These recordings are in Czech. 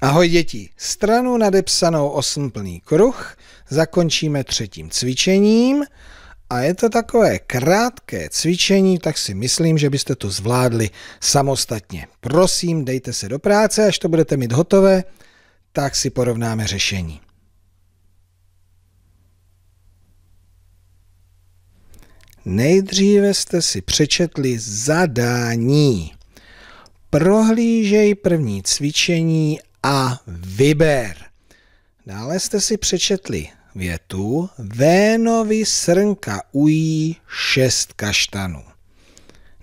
Ahoj děti, stranu nadepsanou osm plný kruh zakončíme třetím cvičením a je to takové krátké cvičení, tak si myslím, že byste to zvládli samostatně. Prosím, dejte se do práce, až to budete mít hotové, tak si porovnáme řešení. Nejdříve jste si přečetli zadání. Prohlížej první cvičení a vyber. Dále jste si přečetli větu Vénovi srnka ují šest kaštanů.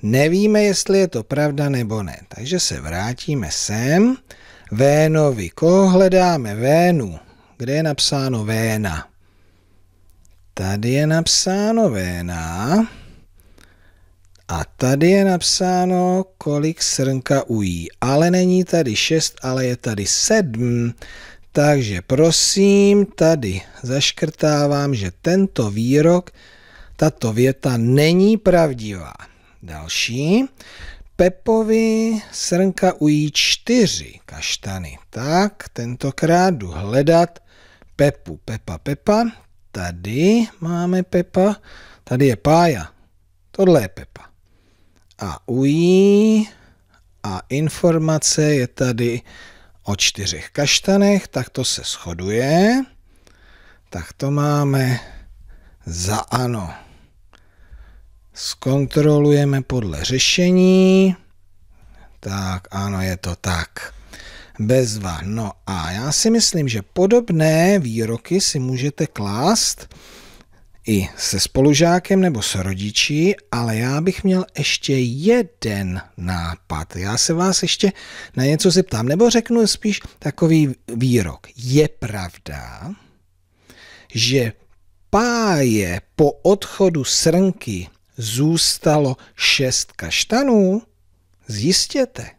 Nevíme, jestli je to pravda nebo ne, takže se vrátíme sem. Vénovi, koho hledáme? Vénu. Kde je napsáno Véna? Tady je napsáno Véna. A tady je napsáno, kolik srnka ují. Ale není tady 6, ale je tady 7. Takže prosím, tady zaškrtávám, že tento výrok, tato věta není pravdivá. Další. Pepovi srnka ují čtyři kaštany. Tak, tentokrát jdu hledat Pepu. Pepa, Pepa. Tady máme Pepa. Tady je Pája. Tohle je Pepa a ují a informace je tady o čtyřech kaštanech, tak to se shoduje. Tak to máme za ano. Zkontrolujeme podle řešení. Tak ano, je to tak. Bezva. No a já si myslím, že podobné výroky si můžete klást i se spolužákem nebo s rodiči, ale já bych měl ještě jeden nápad. Já se vás ještě na něco zeptám, nebo řeknu spíš takový výrok. Je pravda, že páje po odchodu srnky zůstalo šest kaštanů? Zjistěte.